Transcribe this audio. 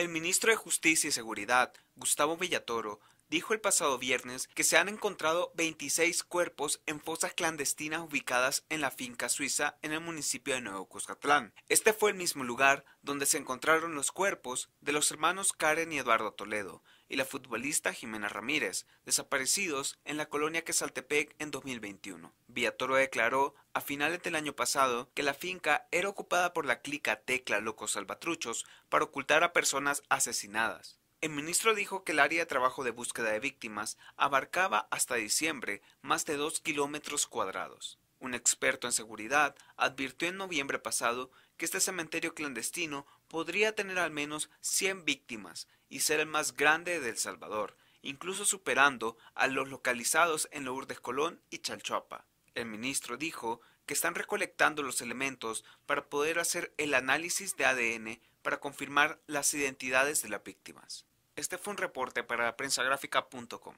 El ministro de Justicia y Seguridad, Gustavo Villatoro, dijo el pasado viernes que se han encontrado 26 cuerpos en fosas clandestinas ubicadas en la finca suiza en el municipio de Nuevo Cuscatlán. Este fue el mismo lugar donde se encontraron los cuerpos de los hermanos Karen y Eduardo Toledo y la futbolista Jimena Ramírez, desaparecidos en la colonia Quesaltepec en 2021. Villatoro declaró a finales del año pasado que la finca era ocupada por la clica Tecla Locos Salvatruchos para ocultar a personas asesinadas. El ministro dijo que el área de trabajo de búsqueda de víctimas abarcaba hasta diciembre más de 2 kilómetros cuadrados. Un experto en seguridad advirtió en noviembre pasado que este cementerio clandestino podría tener al menos 100 víctimas y ser el más grande de El Salvador, incluso superando a los localizados en Lourdes Colón y Chalchuapa. El ministro dijo que están recolectando los elementos para poder hacer el análisis de ADN para confirmar las identidades de las víctimas. Este fue un reporte para la prensagráfica.com.